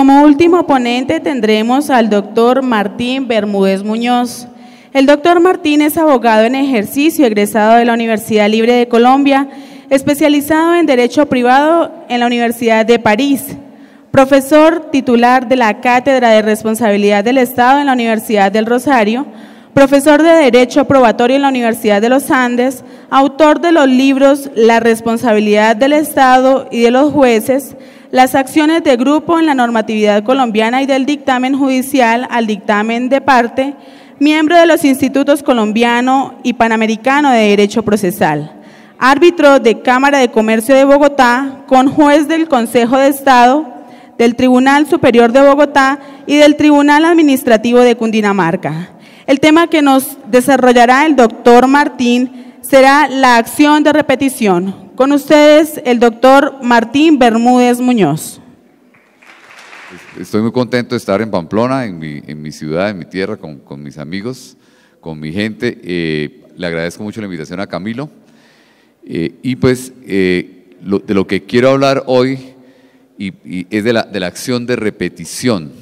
Como último ponente tendremos al doctor Martín Bermúdez Muñoz. El doctor Martín es abogado en ejercicio, egresado de la Universidad Libre de Colombia, especializado en Derecho Privado en la Universidad de París, profesor titular de la Cátedra de Responsabilidad del Estado en la Universidad del Rosario, profesor de Derecho Probatorio en la Universidad de los Andes, autor de los libros La responsabilidad del Estado y de los jueces, las acciones de grupo en la normatividad colombiana y del dictamen judicial al dictamen de parte, miembro de los institutos colombiano y panamericano de derecho procesal, árbitro de Cámara de Comercio de Bogotá, con juez del Consejo de Estado, del Tribunal Superior de Bogotá y del Tribunal Administrativo de Cundinamarca. El tema que nos desarrollará el doctor Martín será la acción de repetición, con ustedes, el doctor Martín Bermúdez Muñoz. Estoy muy contento de estar en Pamplona, en mi, ciudad, en mi tierra, con, mis amigos, con mi gente. Eh, le agradezco mucho la invitación a Camilo. Eh, y pues eh, de lo que quiero hablar hoy es de la, de la, acción de repetición.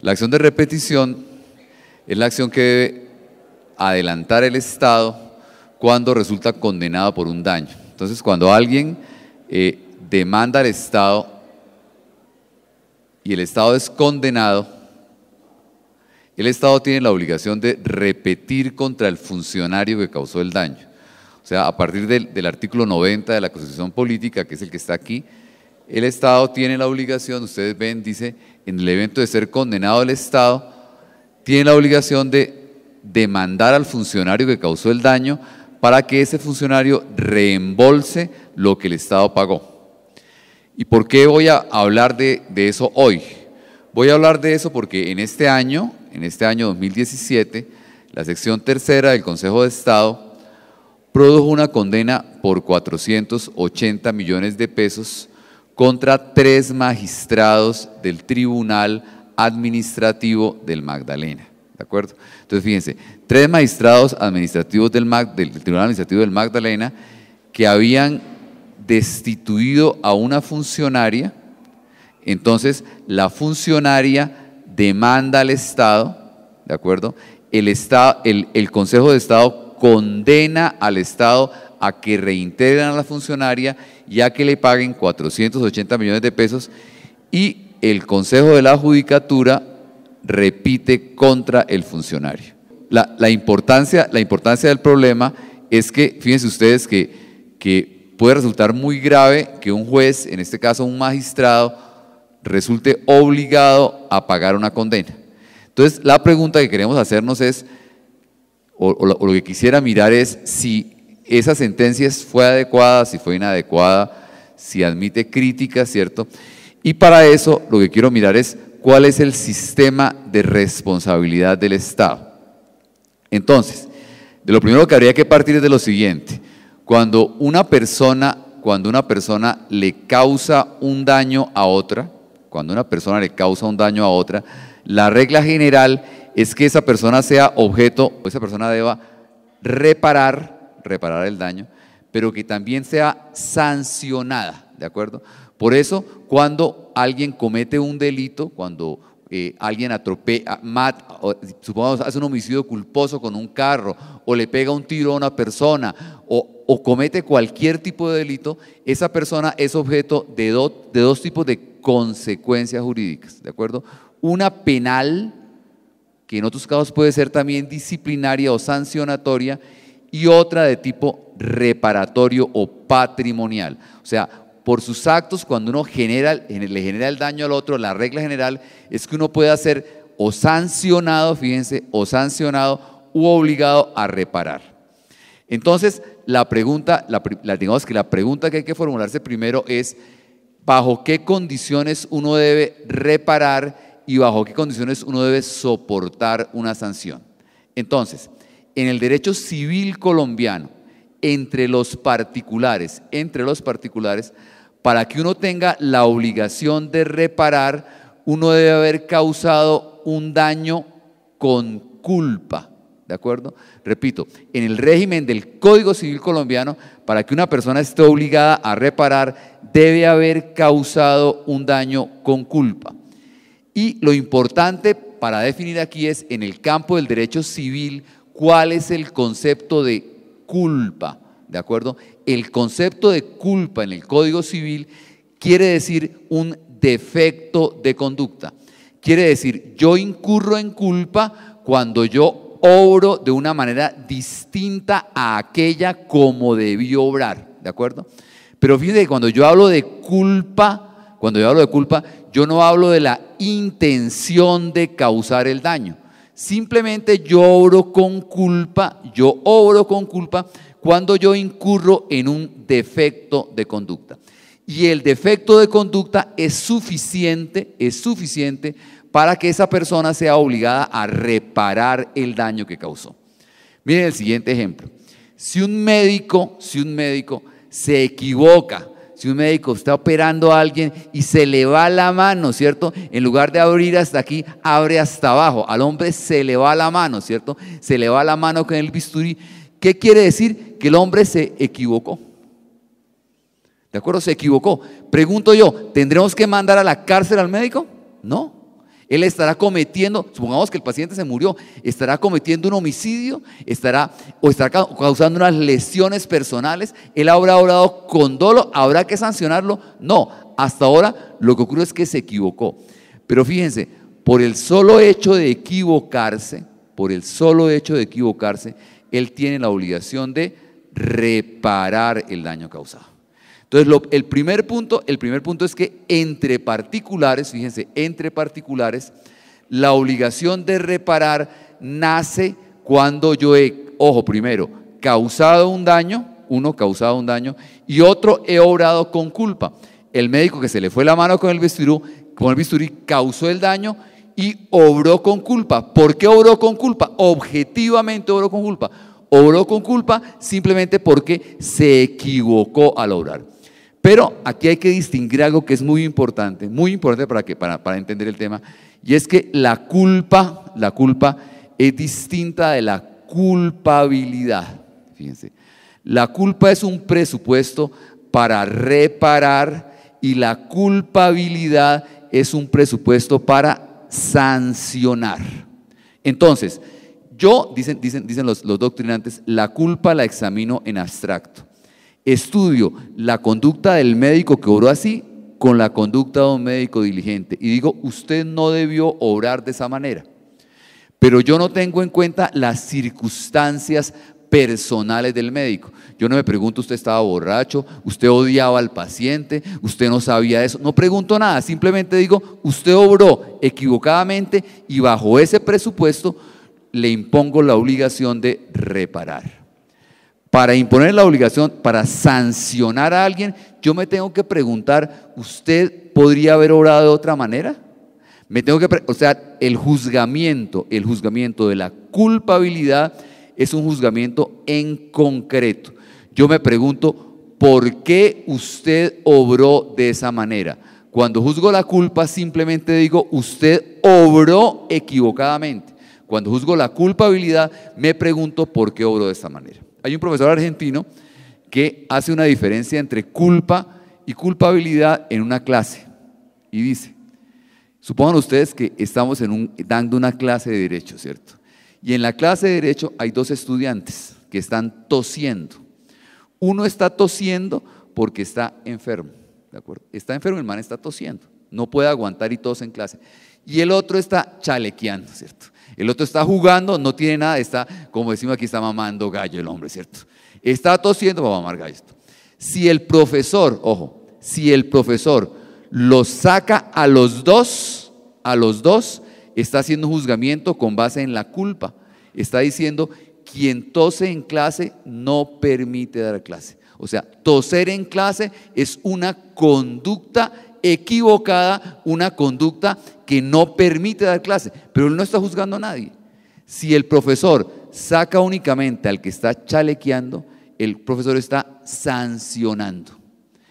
La acción de repetición es la acción que debe adelantar el Estado cuando resulta condenado por un daño. Entonces, cuando alguien eh, demanda al Estado y el Estado es condenado, el Estado tiene la obligación de repetir contra el funcionario que causó el daño. O sea, a partir del, del artículo 90 de la Constitución Política, que es el que está aquí, el Estado tiene la obligación, ustedes ven, dice, en el evento de ser condenado el Estado, tiene la obligación de demandar al funcionario que causó el daño para que ese funcionario reembolse lo que el Estado pagó. ¿Y por qué voy a hablar de, eso hoy? Voy a hablar de eso porque en este año, en este año 2017, la sección tercera del Consejo de Estado produjo una condena por 480 millones de pesos contra tres magistrados del Tribunal Administrativo del Magdalena. ¿De acuerdo? Entonces, fíjense, tres magistrados administrativos del, del Tribunal Administrativo del Magdalena que habían destituido a una funcionaria, entonces la funcionaria demanda al Estado, ¿de acuerdo? El, Estado, el, Consejo de Estado condena al Estado a que reintegren a la funcionaria ya que le paguen 480 millones de pesos y el Consejo de la Judicatura repite contra el funcionario. La, importancia, la importancia del problema es que, fíjense ustedes, que, que puede resultar muy grave que un juez, en este caso un magistrado, resulte obligado a pagar una condena. Entonces, la pregunta que queremos hacernos es, o, lo que quisiera mirar es si esa sentencia fue adecuada, si fue inadecuada, si admite críticas, ¿cierto? Y para eso lo que quiero mirar es cuál es el sistema de responsabilidad del Estado. Entonces, de lo primero que habría que partir es de lo siguiente. Cuando una persona, cuando una persona le causa un daño a otra, cuando una persona le causa un daño a otra, la regla general es que esa persona sea objeto, o esa persona deba reparar, reparar el daño, pero que también sea sancionada, ¿de acuerdo? Por eso, cuando alguien comete un delito, cuando eh, alguien atropella, mata, supongamos, hace un homicidio culposo con un carro, o le pega un tiro a una persona, o, comete cualquier tipo de delito, esa persona es objeto de, de dos tipos de consecuencias jurídicas, ¿de acuerdo? Una penal, que en otros casos puede ser también disciplinaria o sancionatoria, y otra de tipo reparatorio o patrimonial. O sea, por sus actos, cuando uno genera, le genera el daño al otro, la regla general es que uno puede ser o sancionado, fíjense, o sancionado u obligado a reparar. Entonces, la pregunta, digamos que la pregunta que hay que formularse primero es, ¿bajo qué condiciones uno debe reparar y bajo qué condiciones uno debe soportar una sanción? Entonces, en el derecho civil colombiano, entre los particulares, entre los particulares, para que uno tenga la obligación de reparar, uno debe haber causado un daño con culpa. ¿De acuerdo? Repito, en el régimen del Código Civil colombiano, para que una persona esté obligada a reparar, debe haber causado un daño con culpa. Y lo importante para definir aquí es, en el campo del derecho civil, cuál es el concepto de culpa, ¿de acuerdo? El concepto de culpa en el Código Civil quiere decir un defecto de conducta. Quiere decir, yo incurro en culpa cuando yo obro de una manera distinta a aquella como debí obrar, ¿de acuerdo? Pero fíjense que cuando yo hablo de culpa, cuando yo hablo de culpa, yo no hablo de la intención de causar el daño. Simplemente yo obro con culpa, yo obro con culpa cuando yo incurro en un defecto de conducta. Y el defecto de conducta es suficiente, es suficiente para que esa persona sea obligada a reparar el daño que causó. Miren el siguiente ejemplo. Si un médico, si un médico se equivoca si un médico está operando a alguien y se le va la mano, ¿cierto? En lugar de abrir hasta aquí, abre hasta abajo. Al hombre se le va la mano, ¿cierto? Se le va la mano con el bisturí. ¿Qué quiere decir? Que el hombre se equivocó. ¿De acuerdo? Se equivocó. Pregunto yo, ¿tendremos que mandar a la cárcel al médico? No. Él estará cometiendo, supongamos que el paciente se murió, estará cometiendo un homicidio, estará o estará causando unas lesiones personales. Él habrá obrado con dolo, habrá que sancionarlo. No, hasta ahora lo que ocurre es que se equivocó. Pero fíjense, por el solo hecho de equivocarse, por el solo hecho de equivocarse, él tiene la obligación de reparar el daño causado. Entonces, el, primer punto, el primer punto es que entre particulares, fíjense, entre particulares, la obligación de reparar nace cuando yo he, ojo, primero, causado un daño, uno, causado un daño, y otro, he obrado con culpa. El médico que se le fue la mano con el bisturí, con el bisturí causó el daño y obró con culpa. ¿Por qué obró con culpa? Objetivamente obró con culpa. Obró con culpa simplemente porque se equivocó al obrar. Pero aquí hay que distinguir algo que es muy importante, muy importante para, que, para, para entender el tema, y es que la culpa, la culpa es distinta de la culpabilidad. Fíjense, la culpa es un presupuesto para reparar y la culpabilidad es un presupuesto para sancionar. Entonces, yo, dicen, dicen, dicen los, los doctrinantes, la culpa la examino en abstracto. Estudio la conducta del médico que obró así con la conducta de un médico diligente. Y digo, usted no debió obrar de esa manera. Pero yo no tengo en cuenta las circunstancias personales del médico. Yo no me pregunto, usted estaba borracho, usted odiaba al paciente, usted no sabía eso. No pregunto nada, simplemente digo, usted obró equivocadamente y bajo ese presupuesto le impongo la obligación de reparar para imponer la obligación, para sancionar a alguien, yo me tengo que preguntar, ¿usted podría haber obrado de otra manera? Me tengo que, o sea, el juzgamiento, el juzgamiento de la culpabilidad es un juzgamiento en concreto. Yo me pregunto, ¿por qué usted obró de esa manera? Cuando juzgo la culpa simplemente digo, usted obró equivocadamente. Cuando juzgo la culpabilidad, me pregunto por qué obró de esa manera. Hay un profesor argentino que hace una diferencia entre culpa y culpabilidad en una clase y dice, supongan ustedes que estamos dando una clase de derecho, ¿cierto? Y en la clase de derecho hay dos estudiantes que están tosiendo. Uno está tosiendo porque está enfermo, ¿de acuerdo? Está enfermo, el man está tosiendo, no puede aguantar y tose en clase. Y el otro está chalequeando, ¿cierto? El otro está jugando, no tiene nada, está, como decimos aquí, está mamando gallo el hombre, ¿cierto? Está tosiendo, vamos a mamar gallo. Si el profesor, ojo, si el profesor los saca a los dos, a los dos, está haciendo un juzgamiento con base en la culpa. Está diciendo, quien tose en clase no permite dar clase. O sea, toser en clase es una conducta equivocada, una conducta que no permite dar clase. Pero él no está juzgando a nadie. Si el profesor saca únicamente al que está chalequeando, el profesor está sancionando.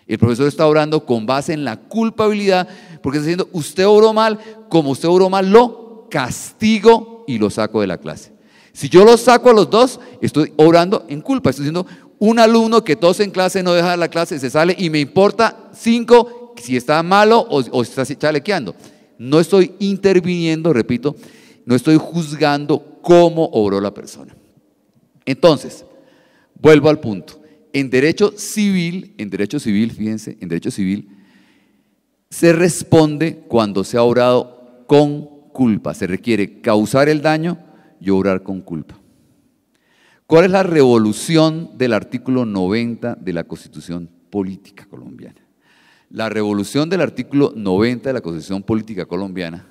El profesor está orando con base en la culpabilidad, porque está diciendo, usted oró mal, como usted oró mal, lo castigo y lo saco de la clase. Si yo lo saco a los dos, estoy orando en culpa. Estoy diciendo, un alumno que todos en clase no deja la clase, se sale y me importa cinco si está malo o, si está chalequeando. No estoy interviniendo, repito, no estoy juzgando cómo obró la persona. Entonces, vuelvo al punto. En derecho civil, en derecho civil, fíjense, en derecho civil se responde cuando se ha obrado con culpa. Se requiere causar el daño y obrar con culpa. ¿Cuál es la revolución del artículo 90 de la Constitución Política Colombiana? La revolución del artículo 90 de la Constitución Política Colombiana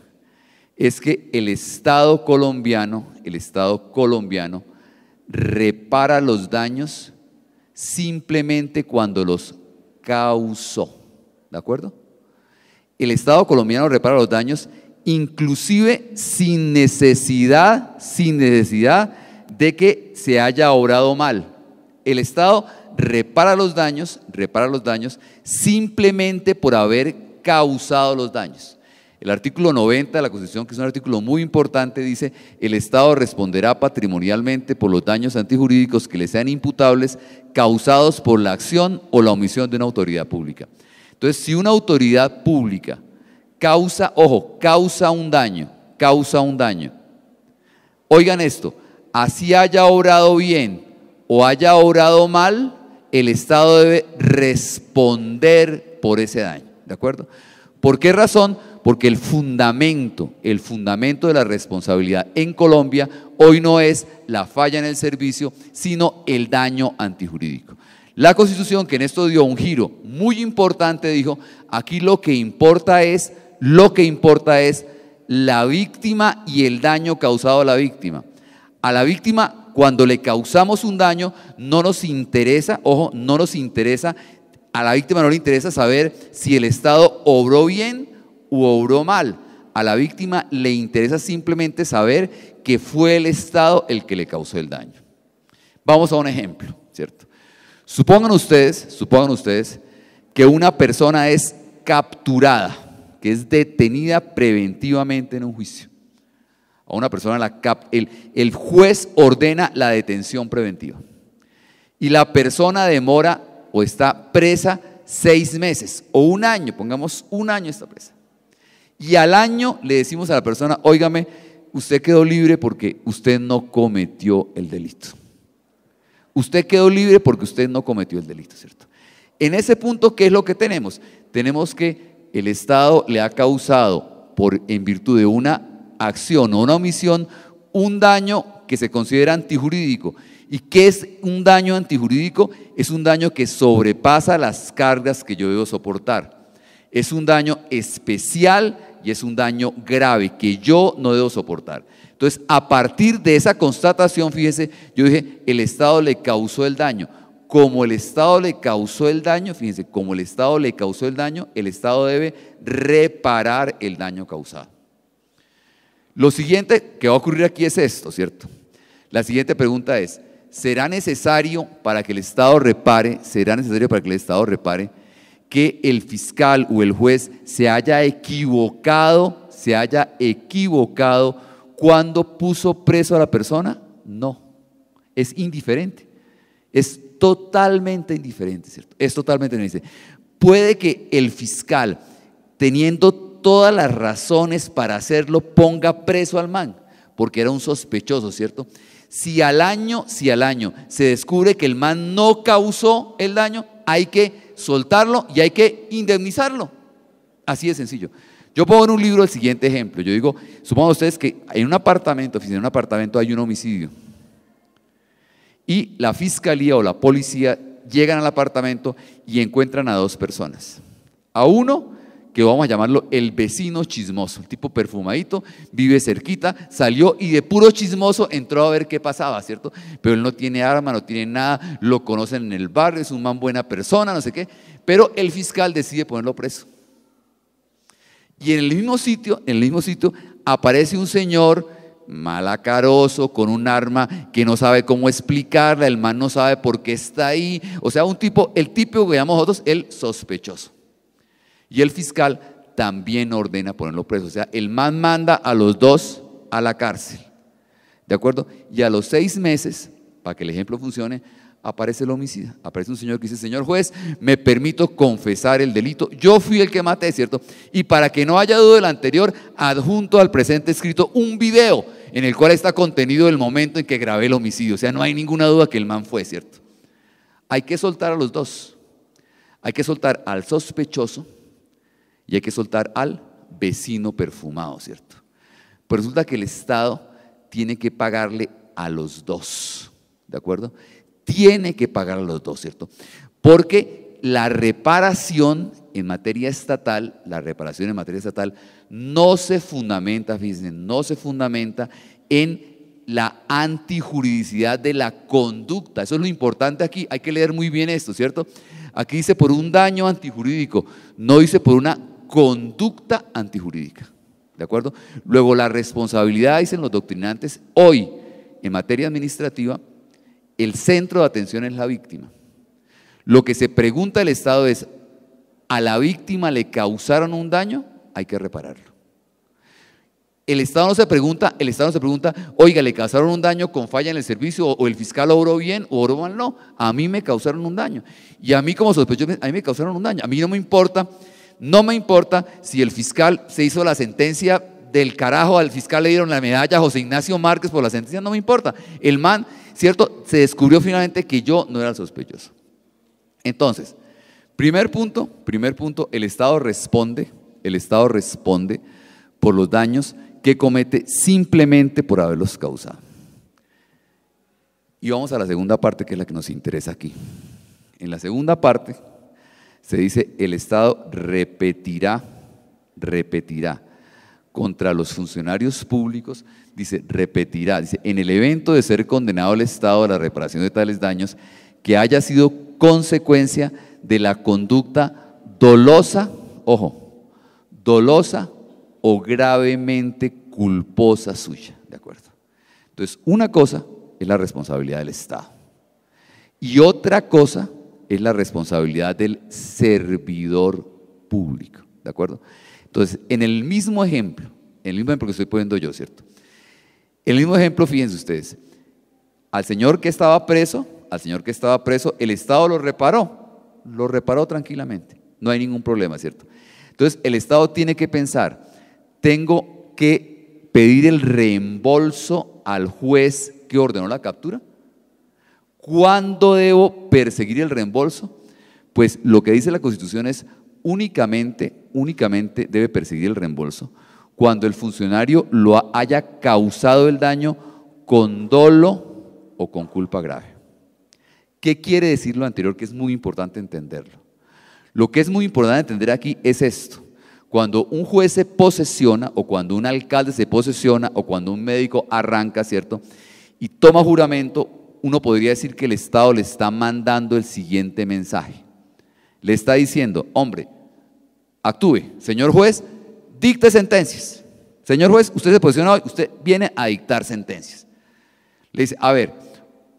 es que el Estado colombiano, el Estado colombiano repara los daños simplemente cuando los causó. ¿De acuerdo? El Estado colombiano repara los daños inclusive sin necesidad, sin necesidad de que se haya obrado mal. El Estado repara los daños, repara los daños simplemente por haber causado los daños. El artículo 90 de la Constitución, que es un artículo muy importante, dice, el Estado responderá patrimonialmente por los daños antijurídicos que le sean imputables causados por la acción o la omisión de una autoridad pública. Entonces, si una autoridad pública causa, ojo, causa un daño, causa un daño. Oigan esto, así haya obrado bien, o haya obrado mal, el Estado debe responder por ese daño. ¿De acuerdo? ¿Por qué razón? Porque el fundamento, el fundamento de la responsabilidad en Colombia hoy no es la falla en el servicio, sino el daño antijurídico. La Constitución, que en esto dio un giro muy importante, dijo, aquí lo que importa es, lo que importa es la víctima y el daño causado a la víctima. A la víctima cuando le causamos un daño, no nos interesa, ojo, no nos interesa, a la víctima no le interesa saber si el Estado obró bien u obró mal. A la víctima le interesa simplemente saber que fue el Estado el que le causó el daño. Vamos a un ejemplo, ¿cierto? Supongan ustedes, supongan ustedes que una persona es capturada, que es detenida preventivamente en un juicio a una persona la cap, el, el juez ordena la detención preventiva. Y la persona demora o está presa seis meses o un año, pongamos un año está presa. Y al año le decimos a la persona, óigame, usted quedó libre porque usted no cometió el delito. Usted quedó libre porque usted no cometió el delito, ¿cierto? En ese punto, ¿qué es lo que tenemos? Tenemos que el Estado le ha causado, por, en virtud de una acción o una omisión un daño que se considera antijurídico. ¿Y qué es un daño antijurídico? Es un daño que sobrepasa las cargas que yo debo soportar. Es un daño especial y es un daño grave que yo no debo soportar. Entonces, a partir de esa constatación, fíjese, yo dije, el Estado le causó el daño. Como el Estado le causó el daño, fíjense, como el Estado le causó el daño, el Estado debe reparar el daño causado. Lo siguiente que va a ocurrir aquí es esto, ¿cierto? La siguiente pregunta es, ¿será necesario para que el Estado repare, será necesario para que el Estado repare que el fiscal o el juez se haya equivocado, se haya equivocado cuando puso preso a la persona? No, es indiferente, es totalmente indiferente, ¿cierto? Es totalmente indiferente. Puede que el fiscal, teniendo todas las razones para hacerlo, ponga preso al man, porque era un sospechoso, ¿cierto? Si al año, si al año se descubre que el man no causó el daño, hay que soltarlo y hay que indemnizarlo. Así de sencillo. Yo pongo en un libro el siguiente ejemplo. Yo digo, supongan ustedes que en un apartamento, en un apartamento hay un homicidio. Y la fiscalía o la policía llegan al apartamento y encuentran a dos personas. A uno que vamos a llamarlo el vecino chismoso, el tipo perfumadito, vive cerquita, salió y de puro chismoso entró a ver qué pasaba, ¿cierto? Pero él no tiene arma, no tiene nada, lo conocen en el barrio, es un man buena persona, no sé qué, pero el fiscal decide ponerlo preso. Y en el mismo sitio, en el mismo sitio aparece un señor malacaroso, con un arma que no sabe cómo explicarla, el man no sabe por qué está ahí, o sea, un tipo, el tipo que llamamos nosotros el sospechoso. Y el fiscal también ordena ponerlo preso. O sea, el man manda a los dos a la cárcel. ¿De acuerdo? Y a los seis meses, para que el ejemplo funcione, aparece el homicida. Aparece un señor que dice, señor juez, me permito confesar el delito. Yo fui el que maté, ¿cierto? Y para que no haya duda del anterior, adjunto al presente escrito un video en el cual está contenido el momento en que grabé el homicidio. O sea, no hay ninguna duda que el man fue, ¿cierto? Hay que soltar a los dos. Hay que soltar al sospechoso y hay que soltar al vecino perfumado, ¿cierto? Pero resulta que el Estado tiene que pagarle a los dos, ¿de acuerdo? Tiene que pagar a los dos, ¿cierto? Porque la reparación en materia estatal, la reparación en materia estatal no se fundamenta, fíjense, no se fundamenta en la antijuridicidad de la conducta. Eso es lo importante aquí. Hay que leer muy bien esto, ¿cierto? Aquí dice por un daño antijurídico, no dice por una conducta antijurídica. ¿De acuerdo? Luego, la responsabilidad, dicen los doctrinantes, hoy en materia administrativa, el centro de atención es la víctima. Lo que se pregunta el Estado es, ¿a la víctima le causaron un daño? Hay que repararlo. El Estado no se pregunta, el Estado no se pregunta, oiga, le causaron un daño con falla en el servicio, o, el fiscal obró bien, o obró mal, no. A mí me causaron un daño. Y a mí como sospechoso, a mí me causaron un daño. A mí no me importa no me importa si el fiscal se hizo la sentencia del carajo, al fiscal le dieron la medalla a José Ignacio Márquez por la sentencia, no me importa. El man, ¿cierto? Se descubrió finalmente que yo no era el sospechoso. Entonces, primer punto, primer punto, el Estado responde, el Estado responde por los daños que comete simplemente por haberlos causado. Y vamos a la segunda parte que es la que nos interesa aquí. En la segunda parte, se dice, el Estado repetirá, repetirá contra los funcionarios públicos, dice, repetirá, dice, en el evento de ser condenado el Estado a la reparación de tales daños, que haya sido consecuencia de la conducta dolosa, ojo, dolosa o gravemente culposa suya, ¿de acuerdo? Entonces, una cosa es la responsabilidad del Estado y otra cosa es la responsabilidad del servidor público, ¿de acuerdo? Entonces, en el mismo ejemplo, en el mismo ejemplo que estoy poniendo yo, ¿cierto? el mismo ejemplo, fíjense ustedes, al señor que estaba preso, al señor que estaba preso, el Estado lo reparó, lo reparó tranquilamente, no hay ningún problema, ¿cierto? Entonces, el Estado tiene que pensar, tengo que pedir el reembolso al juez que ordenó la captura, ¿Cuándo debo perseguir el reembolso? Pues lo que dice la Constitución es únicamente, únicamente debe perseguir el reembolso cuando el funcionario lo haya causado el daño con dolo o con culpa grave. ¿Qué quiere decir lo anterior? Que es muy importante entenderlo. Lo que es muy importante entender aquí es esto. Cuando un juez se posesiona o cuando un alcalde se posesiona o cuando un médico arranca, ¿cierto? Y toma juramento, uno podría decir que el Estado le está mandando el siguiente mensaje. Le está diciendo, hombre, actúe, señor juez, dicte sentencias. Señor juez, usted se posiciona hoy, usted viene a dictar sentencias. Le dice, a ver,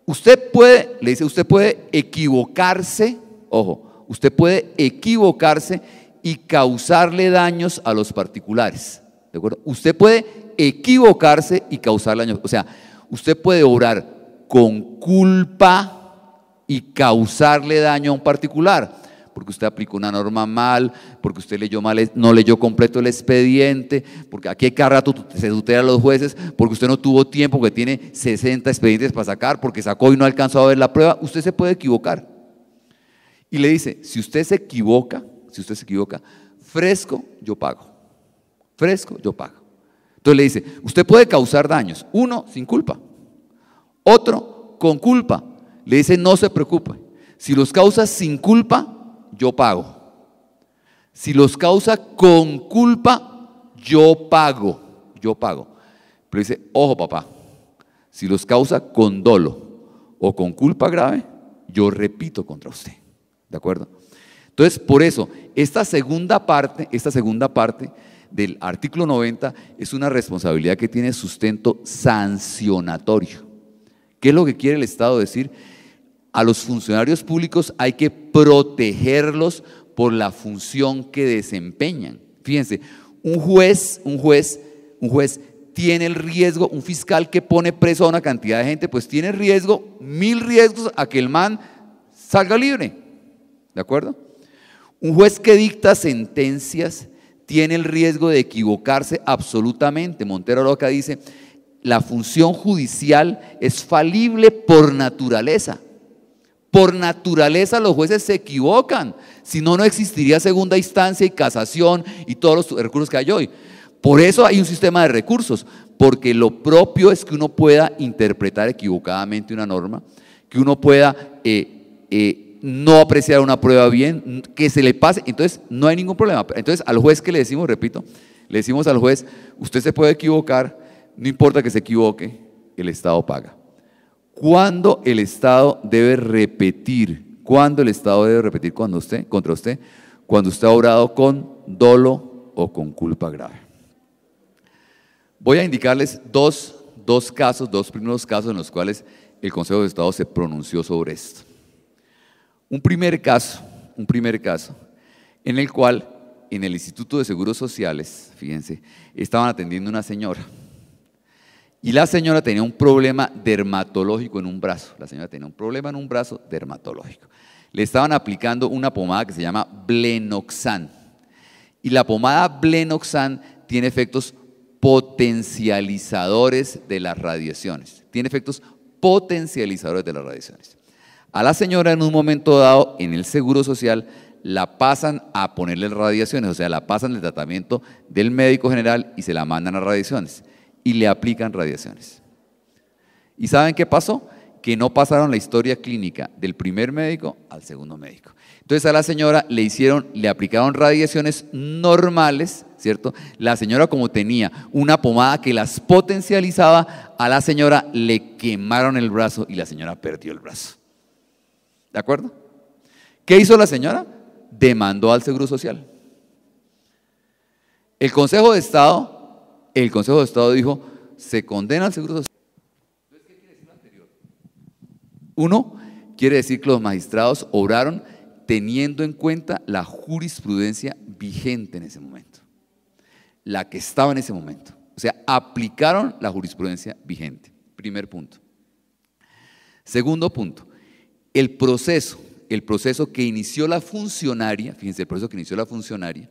usted puede, le dice, usted puede equivocarse, ojo, usted puede equivocarse y causarle daños a los particulares. ¿De acuerdo? Usted puede equivocarse y causarle daños. O sea, usted puede obrar con culpa y causarle daño a un particular porque usted aplicó una norma mal, porque usted leyó mal, no leyó completo el expediente, porque aquí cada rato se tutela a los jueces, porque usted no tuvo tiempo, porque tiene 60 expedientes para sacar, porque sacó y no alcanzó a ver la prueba, usted se puede equivocar. Y le dice, si usted se equivoca, si usted se equivoca, fresco, yo pago. Fresco, yo pago. Entonces le dice, usted puede causar daños. Uno, sin culpa. Otro, con culpa, le dice, no se preocupe. Si los causa sin culpa, yo pago. Si los causa con culpa, yo pago. Yo pago. Pero dice, ojo papá, si los causa con dolo o con culpa grave, yo repito contra usted. ¿De acuerdo? Entonces, por eso, esta segunda parte, esta segunda parte del artículo 90 es una responsabilidad que tiene sustento sancionatorio. ¿Qué es lo que quiere el Estado decir? A los funcionarios públicos hay que protegerlos por la función que desempeñan. Fíjense, un juez, un juez, un juez tiene el riesgo, un fiscal que pone preso a una cantidad de gente, pues tiene riesgo, mil riesgos a que el man salga libre. ¿De acuerdo? Un juez que dicta sentencias tiene el riesgo de equivocarse absolutamente. Montero Roca dice, la función judicial es falible por naturaleza. Por naturaleza los jueces se equivocan, si no, no existiría segunda instancia y casación y todos los recursos que hay hoy. Por eso hay un sistema de recursos, porque lo propio es que uno pueda interpretar equivocadamente una norma, que uno pueda eh, eh, no apreciar una prueba bien, que se le pase, entonces no hay ningún problema. Entonces al juez que le decimos, repito, le decimos al juez, usted se puede equivocar, no importa que se equivoque, el Estado paga. ¿Cuándo el Estado debe repetir? ¿Cuándo el Estado debe repetir cuando usted, contra usted? Cuando usted ha obrado con dolo o con culpa grave. Voy a indicarles dos, dos casos, dos primeros casos en los cuales el Consejo de Estado se pronunció sobre esto. Un primer caso, un primer caso, en el cual en el Instituto de Seguros Sociales, fíjense, estaban atendiendo una señora y la señora tenía un problema dermatológico en un brazo. La señora tenía un problema en un brazo dermatológico. Le estaban aplicando una pomada que se llama Blenoxan. Y la pomada Blenoxan tiene efectos potencializadores de las radiaciones. Tiene efectos potencializadores de las radiaciones. A la señora en un momento dado en el Seguro Social la pasan a ponerle radiaciones, o sea, la pasan el tratamiento del médico general y se la mandan a radiaciones y le aplican radiaciones. ¿Y saben qué pasó? Que no pasaron la historia clínica del primer médico al segundo médico. Entonces a la señora le hicieron, le aplicaron radiaciones normales, ¿cierto? La señora como tenía una pomada que las potencializaba, a la señora le quemaron el brazo y la señora perdió el brazo. ¿De acuerdo? ¿Qué hizo la señora? Demandó al Seguro Social. El Consejo de Estado el Consejo de Estado dijo, se condena al Seguro Social. Entonces, ¿qué quiere decir lo anterior? Uno, quiere decir que los magistrados obraron teniendo en cuenta la jurisprudencia vigente en ese momento, la que estaba en ese momento. O sea, aplicaron la jurisprudencia vigente. Primer punto. Segundo punto, el proceso, el proceso que inició la funcionaria, fíjense, el proceso que inició la funcionaria,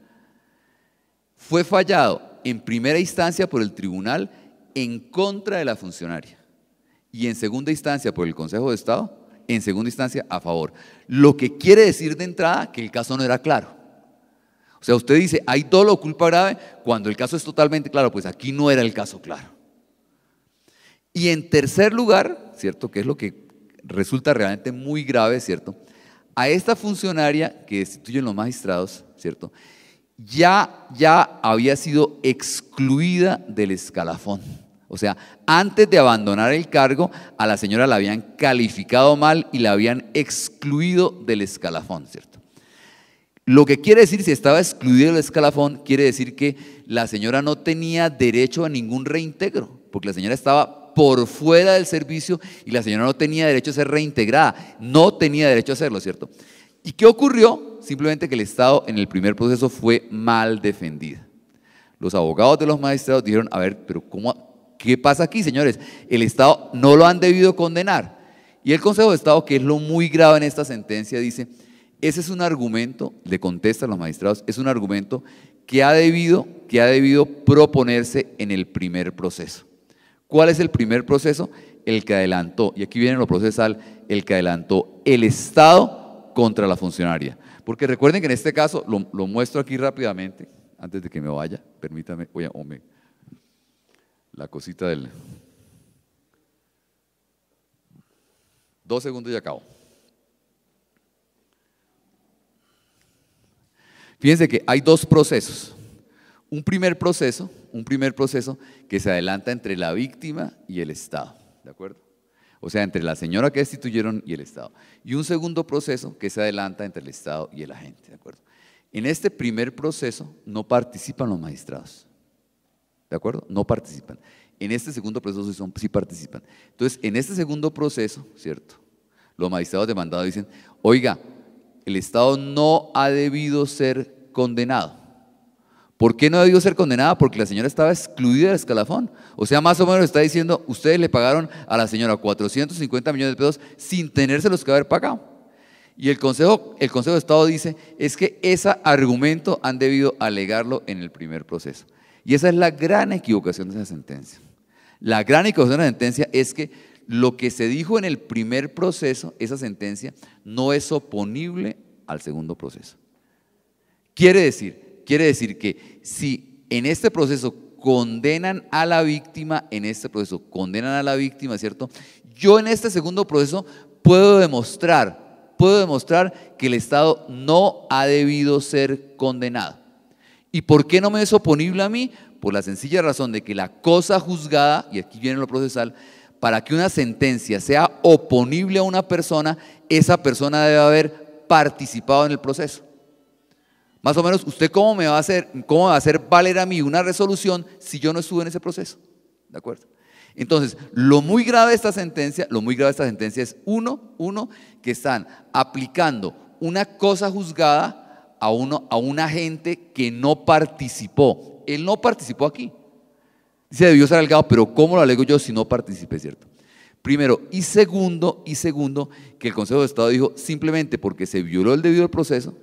fue fallado en primera instancia por el tribunal en contra de la funcionaria y en segunda instancia por el Consejo de Estado, en segunda instancia a favor. Lo que quiere decir de entrada que el caso no era claro. O sea, usted dice, hay dolo o culpa grave cuando el caso es totalmente claro, pues aquí no era el caso claro. Y en tercer lugar, ¿cierto? Que es lo que resulta realmente muy grave, ¿cierto? A esta funcionaria que destituyen los magistrados, ¿cierto? ya, ya había sido excluida del escalafón. O sea, antes de abandonar el cargo, a la señora la habían calificado mal y la habían excluido del escalafón, ¿cierto? Lo que quiere decir, si estaba excluida del escalafón, quiere decir que la señora no tenía derecho a ningún reintegro, porque la señora estaba por fuera del servicio y la señora no tenía derecho a ser reintegrada, no tenía derecho a hacerlo, ¿cierto? ¿Y qué ocurrió? simplemente que el Estado en el primer proceso fue mal defendida. Los abogados de los magistrados dijeron, a ver, pero cómo, ¿qué pasa aquí, señores? El Estado no lo han debido condenar. Y el Consejo de Estado, que es lo muy grave en esta sentencia, dice, ese es un argumento, le contestan los magistrados, es un argumento que ha debido, que ha debido proponerse en el primer proceso. ¿Cuál es el primer proceso? El que adelantó, y aquí viene lo procesal, el que adelantó el Estado contra la funcionaria. Porque recuerden que en este caso, lo, muestro aquí rápidamente, antes de que me vaya, permítame, oye, me, la cosita del... Dos segundos y acabo. Fíjense que hay dos procesos. Un primer proceso, un primer proceso que se adelanta entre la víctima y el Estado, ¿de acuerdo? O sea, entre la señora que destituyeron y el Estado. Y un segundo proceso que se adelanta entre el Estado y el agente, ¿de acuerdo? En este primer proceso no participan los magistrados, ¿de acuerdo? No participan. En este segundo proceso sí, sí participan. Entonces, en este segundo proceso, ¿cierto? Los magistrados demandados dicen, oiga, el Estado no ha debido ser condenado. ¿Por qué no debió ser condenada? Porque la señora estaba excluida del escalafón. O sea, más o menos está diciendo, ustedes le pagaron a la señora 450 millones de pesos sin tenérselos que haber pagado. Y el Consejo, el Consejo de Estado dice, es que ese argumento han debido alegarlo en el primer proceso. Y esa es la gran equivocación de esa sentencia. La gran equivocación de la sentencia es que lo que se dijo en el primer proceso, esa sentencia, no es oponible al segundo proceso. Quiere decir Quiere decir que si en este proceso condenan a la víctima, en este proceso condenan a la víctima, ¿cierto? Yo en este segundo proceso puedo demostrar, puedo demostrar que el Estado no ha debido ser condenado. ¿Y por qué no me es oponible a mí? Por la sencilla razón de que la cosa juzgada, y aquí viene lo procesal, para que una sentencia sea oponible a una persona, esa persona debe haber participado en el proceso. Más o menos, ¿usted cómo me va a hacer, cómo va a valer a mí una resolución si yo no estuve en ese proceso? ¿De acuerdo? Entonces, lo muy grave de esta sentencia, lo muy grave de esta sentencia es uno, uno, que están aplicando una cosa juzgada a uno, a un agente que no participó. Él no participó aquí. Dice, debió ser algado, pero ¿cómo lo alego yo si no participé, cierto? Primero, y segundo, y segundo, que el Consejo de Estado dijo, simplemente porque se violó el debido proceso,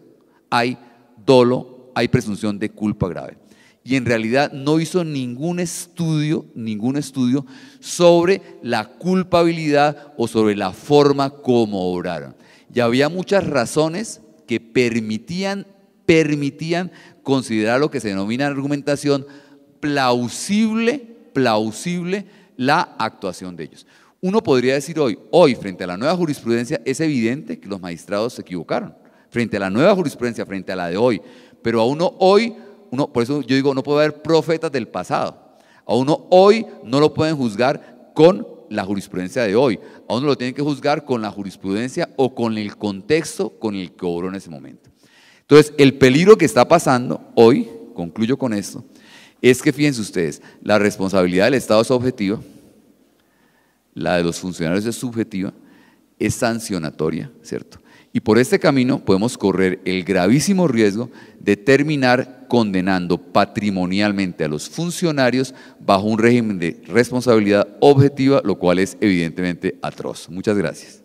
hay dolo, hay presunción de culpa grave. Y en realidad no hizo ningún estudio, ningún estudio sobre la culpabilidad o sobre la forma como obraron. Y había muchas razones que permitían, permitían considerar lo que se denomina argumentación plausible, plausible la actuación de ellos. Uno podría decir hoy, hoy frente a la nueva jurisprudencia es evidente que los magistrados se equivocaron frente a la nueva jurisprudencia, frente a la de hoy. Pero a uno hoy, uno, por eso yo digo, no puede haber profetas del pasado. A uno hoy no lo pueden juzgar con la jurisprudencia de hoy. A uno lo tienen que juzgar con la jurisprudencia o con el contexto con el que obró en ese momento. Entonces, el peligro que está pasando hoy, concluyo con esto, es que fíjense ustedes, la responsabilidad del Estado es objetiva, la de los funcionarios es subjetiva, es sancionatoria, ¿cierto? Y por este camino podemos correr el gravísimo riesgo de terminar condenando patrimonialmente a los funcionarios bajo un régimen de responsabilidad objetiva, lo cual es evidentemente atroz. Muchas gracias.